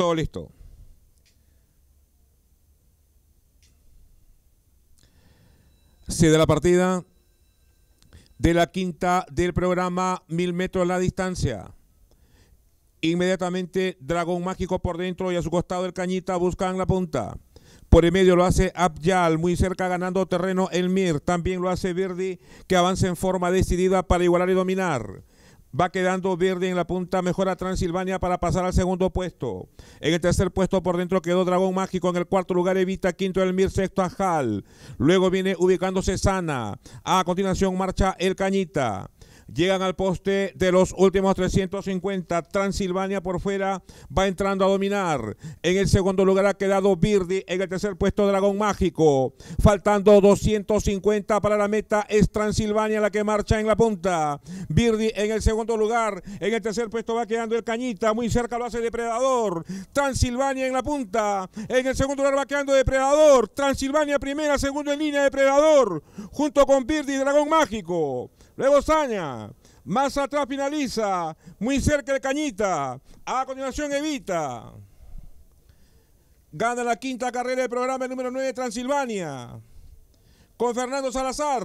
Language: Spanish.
todo listo. Se da la partida de la quinta del programa Mil Metros la Distancia. Inmediatamente Dragón Mágico por dentro y a su costado el Cañita buscan la punta. Por el medio lo hace Abjal, muy cerca ganando terreno el Mir. También lo hace Verdi, que avanza en forma decidida para igualar y dominar. Va quedando Verde en la punta, mejora Transilvania para pasar al segundo puesto. En el tercer puesto por dentro quedó Dragón Mágico. En el cuarto lugar Evita, quinto Elmir, sexto Ajal. Luego viene ubicándose Sana. A continuación marcha El Cañita. Llegan al poste de los últimos 350. Transilvania por fuera va entrando a dominar. En el segundo lugar ha quedado Birdi. En el tercer puesto Dragón Mágico. Faltando 250 para la meta. Es Transilvania la que marcha en la punta. Birdy en el segundo lugar. En el tercer puesto va quedando el Cañita. Muy cerca lo hace Depredador. Transilvania en la punta. En el segundo lugar va quedando Depredador. Transilvania primera, segundo en línea Depredador. Junto con Birdy y Dragón Mágico. Luego Saña. Más atrás finaliza. Muy cerca de Cañita. A continuación Evita. Gana la quinta carrera del programa número 9 Transilvania. Con Fernando Salazar.